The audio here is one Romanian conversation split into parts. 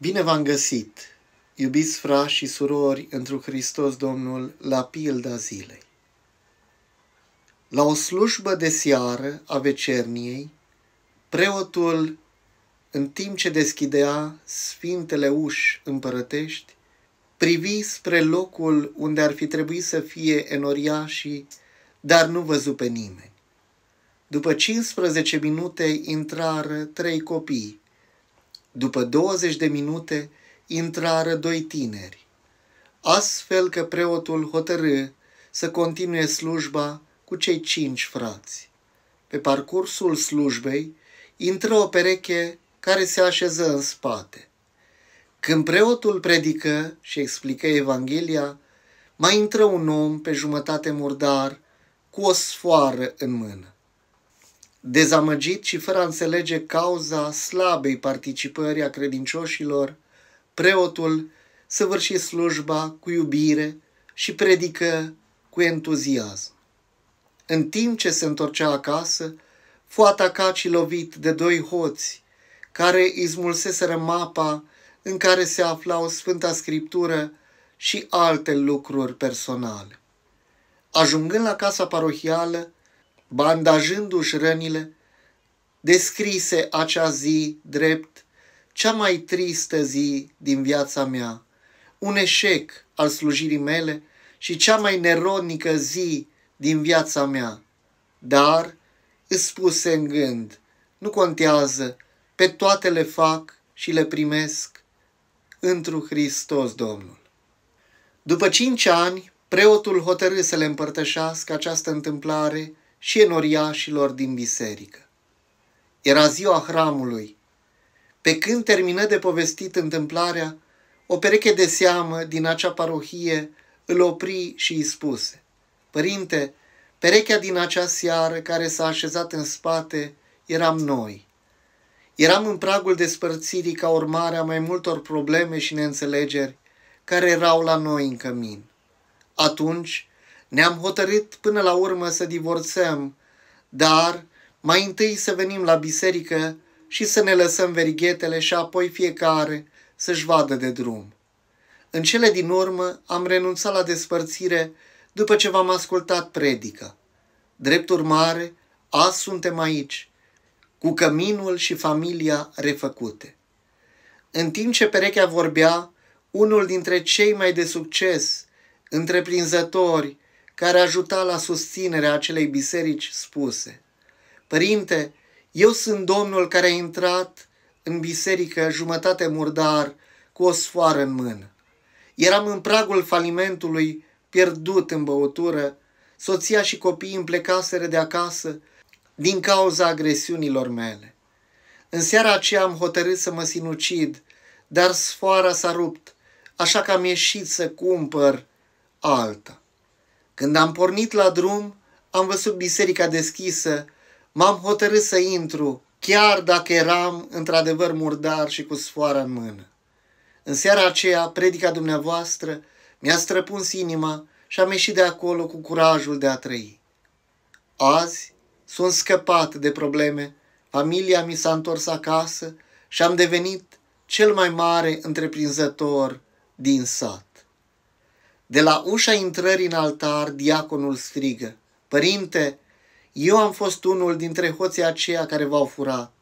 Bine v-am găsit, iubiți frași și surori, întru Hristos Domnul, la pilda zilei. La o slujbă de seară a vecerniei, preotul, în timp ce deschidea sfintele uși împărătești, privi spre locul unde ar fi trebuit să fie enoriașii, dar nu văzu pe nimeni. După 15 minute intrară trei copii, după 20 de minute intrară doi tineri, astfel că preotul hotărâ să continue slujba cu cei cinci frați. Pe parcursul slujbei intră o pereche care se așeză în spate. Când preotul predică și explică Evanghelia, mai intră un om pe jumătate murdar cu o sfoară în mână. Dezamăgit și fără a înțelege cauza slabei participări a credincioșilor, preotul săvârși slujba cu iubire și predică cu entuziasm. În timp ce se întorcea acasă, fu atacat și lovit de doi hoți care izmulseseră mapa în care se aflau Sfânta Scriptură și alte lucruri personale. Ajungând la casa parohială, bandajându-și rănile, descrise acea zi drept cea mai tristă zi din viața mea, un eșec al slujirii mele și cea mai neronică zi din viața mea. Dar îți spuse în gând, nu contează, pe toate le fac și le primesc întru Hristos Domnul. După cinci ani, preotul hotărâ să le împărtășească această întâmplare și enoriașilor din biserică. Era ziua hramului. Pe când termină de povestit întâmplarea, o pereche de seamă din acea parohie îl opri și îi spuse, Părinte, perechea din acea seară care s-a așezat în spate eram noi. Eram în pragul despărțirii ca urmare a mai multor probleme și neînțelegeri care erau la noi în cămin. Atunci, ne-am hotărât până la urmă să divorțăm, dar mai întâi să venim la biserică și să ne lăsăm verighetele și apoi fiecare să-și vadă de drum. În cele din urmă am renunțat la despărțire după ce v-am ascultat predica. Drept urmare, azi suntem aici, cu căminul și familia refăcute. În timp ce perechea vorbea, unul dintre cei mai de succes, întreprinzători care ajuta la susținerea acelei biserici, spuse, Părinte, eu sunt domnul care a intrat în biserică jumătate murdar cu o sfoară în mână. Eram în pragul falimentului, pierdut în băutură, soția și copiii îmi plecaseră de acasă din cauza agresiunilor mele. În seara aceea am hotărât să mă sinucid, dar sfoara s-a rupt, așa că am ieșit să cumpăr alta. Când am pornit la drum, am văzut biserica deschisă, m-am hotărât să intru, chiar dacă eram într-adevăr murdar și cu sfoara în mână. În seara aceea, predica dumneavoastră mi-a străpuns inima și am ieșit de acolo cu curajul de a trăi. Azi sunt scăpat de probleme, familia mi s-a întors acasă și am devenit cel mai mare întreprinzător din sat. De la ușa intrării în altar, diaconul strigă, Părinte, eu am fost unul dintre hoții aceia care v-au furat.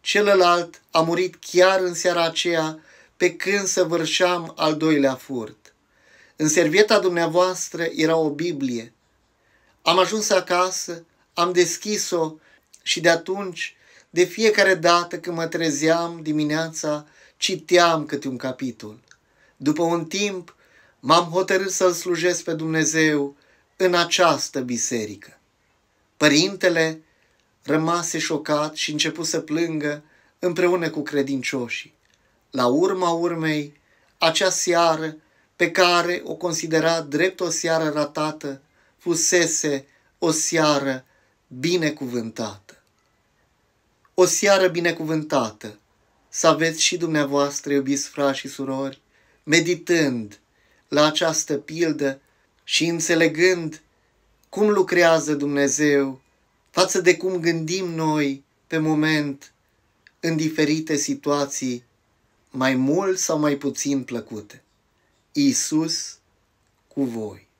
Celălalt a murit chiar în seara aceea, pe când săvârșeam al doilea furt. În servieta dumneavoastră era o Biblie. Am ajuns acasă, am deschis-o și de atunci, de fiecare dată când mă trezeam dimineața, citeam câte un capitol. După un timp, m-am hotărât să-L slujesc pe Dumnezeu în această biserică. Părintele rămase șocat și început să plângă împreună cu credincioșii. La urma urmei, acea seară pe care o considera drept o seară ratată, fusese o seară binecuvântată. O seară binecuvântată, să aveți și dumneavoastră, iubiți frați și surori, meditând la această pildă și înțelegând cum lucrează Dumnezeu față de cum gândim noi pe moment în diferite situații mai mult sau mai puțin plăcute. Isus cu voi.